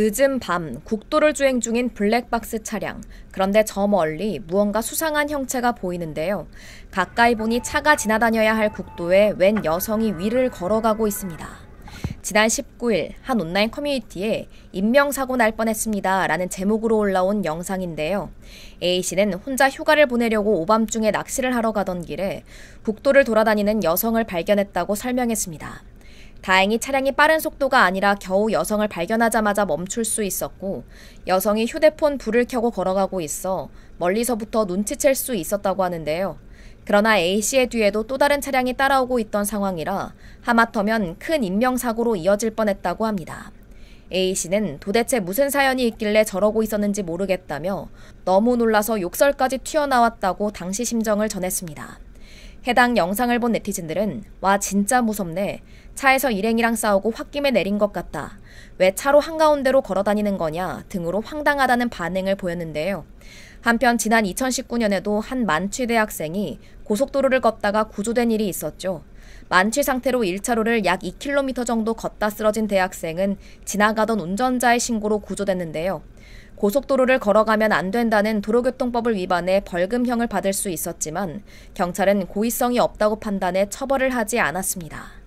늦은 밤 국도를 주행 중인 블랙박스 차량. 그런데 저 멀리 무언가 수상한 형체가 보이는데요. 가까이 보니 차가 지나다녀야 할 국도에 웬 여성이 위를 걸어가고 있습니다. 지난 19일 한 온라인 커뮤니티에 인명사고 날 뻔했습니다. 라는 제목으로 올라온 영상인데요. A씨는 혼자 휴가를 보내려고 오밤중에 낚시를 하러 가던 길에 국도를 돌아다니는 여성을 발견했다고 설명했습니다. 다행히 차량이 빠른 속도가 아니라 겨우 여성을 발견하자마자 멈출 수 있었고 여성이 휴대폰 불을 켜고 걸어가고 있어 멀리서부터 눈치챌 수 있었다고 하는데요. 그러나 A씨의 뒤에도 또 다른 차량이 따라오고 있던 상황이라 하마터면 큰 인명사고로 이어질 뻔했다고 합니다. A씨는 도대체 무슨 사연이 있길래 저러고 있었는지 모르겠다며 너무 놀라서 욕설까지 튀어나왔다고 당시 심정을 전했습니다. 해당 영상을 본 네티즌들은 와 진짜 무섭네. 차에서 일행이랑 싸우고 홧김에 내린 것 같다. 왜 차로 한가운데로 걸어다니는 거냐 등으로 황당하다는 반응을 보였는데요. 한편 지난 2019년에도 한 만취 대학생이 고속도로를 걷다가 구조된 일이 있었죠. 만취 상태로 1차로를 약 2km 정도 걷다 쓰러진 대학생은 지나가던 운전자의 신고로 구조됐는데요. 고속도로를 걸어가면 안 된다는 도로교통법을 위반해 벌금형을 받을 수 있었지만 경찰은 고의성이 없다고 판단해 처벌을 하지 않았습니다.